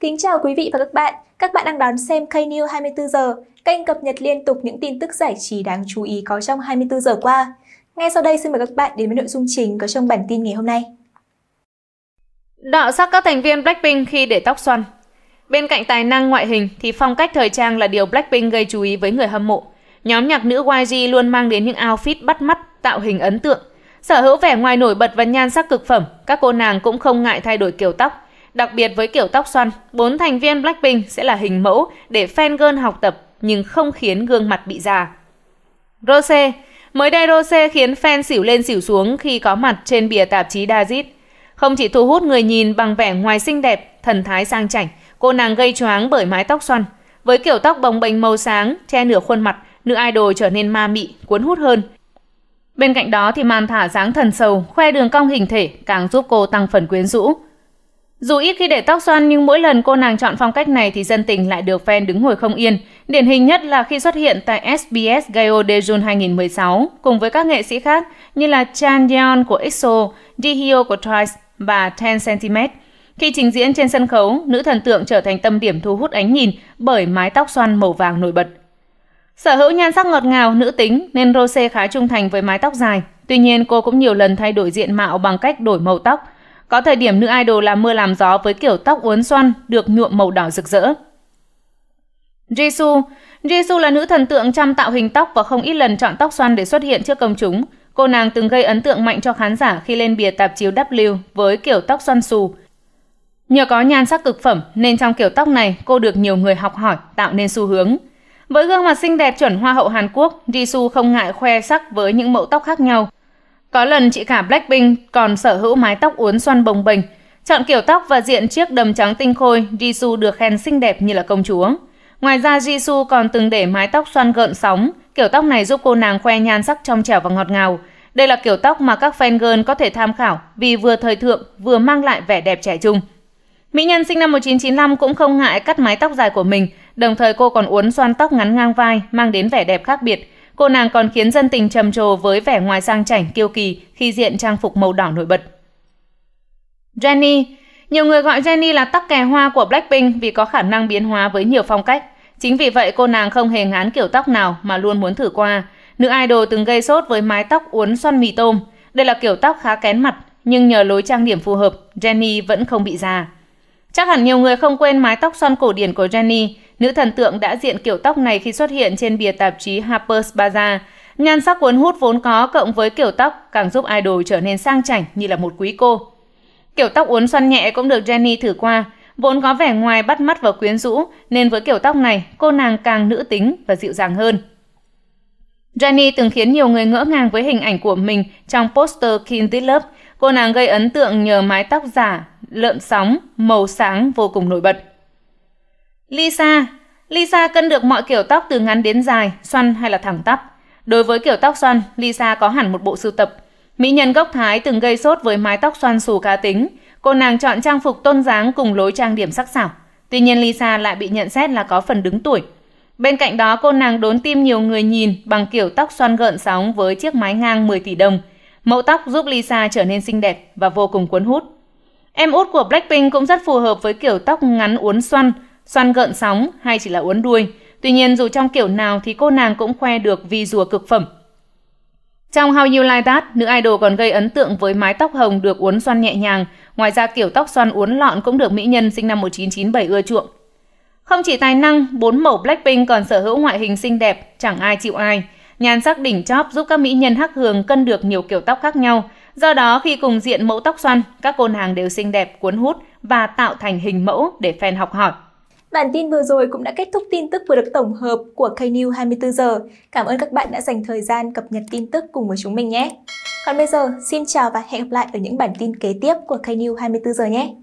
Kính chào quý vị và các bạn. Các bạn đang đón xem k 24 giờ, kênh cập nhật liên tục những tin tức giải trí đáng chú ý có trong 24 giờ qua. Ngay sau đây xin mời các bạn đến với nội dung chính có trong bản tin ngày hôm nay. Đạo sắc các thành viên Blackpink khi để tóc xoăn Bên cạnh tài năng ngoại hình thì phong cách thời trang là điều Blackpink gây chú ý với người hâm mộ. Nhóm nhạc nữ YG luôn mang đến những outfit bắt mắt, tạo hình ấn tượng. Sở hữu vẻ ngoài nổi bật và nhan sắc cực phẩm, các cô nàng cũng không ngại thay đổi kiểu tóc, Đặc biệt với kiểu tóc xoăn, bốn thành viên Blackpink sẽ là hình mẫu để fan girl học tập nhưng không khiến gương mặt bị già. Rose Mới đây Rose khiến fan xỉu lên xỉu xuống khi có mặt trên bìa tạp chí Dazit. Không chỉ thu hút người nhìn bằng vẻ ngoài xinh đẹp, thần thái sang chảnh, cô nàng gây choáng bởi mái tóc xoăn. Với kiểu tóc bồng bềnh màu sáng, che nửa khuôn mặt, nữ idol trở nên ma mị, cuốn hút hơn. Bên cạnh đó thì màn thả dáng thần sầu, khoe đường cong hình thể càng giúp cô tăng phần quyến rũ. Dù ít khi để tóc xoăn nhưng mỗi lần cô nàng chọn phong cách này thì dân tình lại được fan đứng ngồi không yên. Điển hình nhất là khi xuất hiện tại SBS Gayo de June 2016 cùng với các nghệ sĩ khác như là Chan Yeon của EXO, Ji Hyo của Twice và 10cm. Khi trình diễn trên sân khấu, nữ thần tượng trở thành tâm điểm thu hút ánh nhìn bởi mái tóc xoăn màu vàng nổi bật. Sở hữu nhan sắc ngọt ngào, nữ tính nên Rose khá trung thành với mái tóc dài. Tuy nhiên, cô cũng nhiều lần thay đổi diện mạo bằng cách đổi màu tóc – có thời điểm nữ idol làm mưa làm gió với kiểu tóc uốn xoăn được nhuộm màu đỏ rực rỡ. Jisoo Jisoo là nữ thần tượng chăm tạo hình tóc và không ít lần chọn tóc xoăn để xuất hiện trước công chúng. Cô nàng từng gây ấn tượng mạnh cho khán giả khi lên bìa tạp chiếu W với kiểu tóc xoăn xù. Nhờ có nhan sắc cực phẩm nên trong kiểu tóc này cô được nhiều người học hỏi, tạo nên xu hướng. Với gương mặt xinh đẹp chuẩn hoa hậu Hàn Quốc, Jisoo không ngại khoe sắc với những mẫu tóc khác nhau. Có lần chị cả Blackpink còn sở hữu mái tóc uốn xoăn bồng bềnh, chọn kiểu tóc và diện chiếc đầm trắng tinh khôi, Jisoo được khen xinh đẹp như là công chúa. Ngoài ra Jisoo còn từng để mái tóc xoăn gợn sóng, kiểu tóc này giúp cô nàng khoe nhan sắc trong trẻo và ngọt ngào. Đây là kiểu tóc mà các fan girl có thể tham khảo vì vừa thời thượng vừa mang lại vẻ đẹp trẻ trung. Mỹ nhân sinh năm 1995 cũng không ngại cắt mái tóc dài của mình, đồng thời cô còn uốn xoăn tóc ngắn ngang vai, mang đến vẻ đẹp khác biệt. Cô nàng còn khiến dân tình trầm trồ với vẻ ngoài sang chảnh kiêu kỳ khi diện trang phục màu đỏ nổi bật. Jennie Nhiều người gọi Jennie là tắc kè hoa của Blackpink vì có khả năng biến hóa với nhiều phong cách. Chính vì vậy cô nàng không hề ngán kiểu tóc nào mà luôn muốn thử qua. Nữ idol từng gây sốt với mái tóc uốn xoăn mì tôm. Đây là kiểu tóc khá kén mặt, nhưng nhờ lối trang điểm phù hợp, Jennie vẫn không bị già. Chắc hẳn nhiều người không quên mái tóc xoăn cổ điển của Jennie. Nữ thần tượng đã diện kiểu tóc này khi xuất hiện trên bìa tạp chí Harper's Bazaar. Nhan sắc cuốn hút vốn có cộng với kiểu tóc càng giúp idol trở nên sang chảnh như là một quý cô. Kiểu tóc uốn xoăn nhẹ cũng được Jenny thử qua. Vốn có vẻ ngoài bắt mắt và quyến rũ, nên với kiểu tóc này, cô nàng càng nữ tính và dịu dàng hơn. Jenny từng khiến nhiều người ngỡ ngàng với hình ảnh của mình trong poster Kindy Love. Cô nàng gây ấn tượng nhờ mái tóc giả, lợm sóng, màu sáng vô cùng nổi bật. Lisa, Lisa cân được mọi kiểu tóc từ ngắn đến dài, xoăn hay là thẳng tắp. Đối với kiểu tóc xoăn, Lisa có hẳn một bộ sưu tập. Mỹ nhân gốc Thái từng gây sốt với mái tóc xoăn xù cá tính. Cô nàng chọn trang phục tôn dáng cùng lối trang điểm sắc sảo. Tuy nhiên Lisa lại bị nhận xét là có phần đứng tuổi. Bên cạnh đó, cô nàng đốn tim nhiều người nhìn bằng kiểu tóc xoăn gợn sóng với chiếc mái ngang 10 tỷ đồng. Mẫu tóc giúp Lisa trở nên xinh đẹp và vô cùng cuốn hút. Em út của Blackpink cũng rất phù hợp với kiểu tóc ngắn uốn xoăn – xoăn gợn sóng hay chỉ là uốn đuôi. Tuy nhiên dù trong kiểu nào thì cô nàng cũng khoe được vi rùa cực phẩm. Trong How You Like That, nữ idol còn gây ấn tượng với mái tóc hồng được uốn xoăn nhẹ nhàng. Ngoài ra kiểu tóc xoăn uốn lọn cũng được mỹ nhân sinh năm 1997 ưa chuộng. Không chỉ tài năng, bốn mẫu Blackpink còn sở hữu ngoại hình xinh đẹp, chẳng ai chịu ai. Nhan sắc đỉnh chóp giúp các mỹ nhân hắc hường cân được nhiều kiểu tóc khác nhau. Do đó, khi cùng diện mẫu tóc xoăn, các cô nàng đều xinh đẹp, cuốn hút và tạo thành hình mẫu để fan học hỏi. Bản tin vừa rồi cũng đã kết thúc tin tức vừa được tổng hợp của KNews 24 giờ. Cảm ơn các bạn đã dành thời gian cập nhật tin tức cùng với chúng mình nhé. Còn bây giờ, xin chào và hẹn gặp lại ở những bản tin kế tiếp của KNews 24 giờ nhé.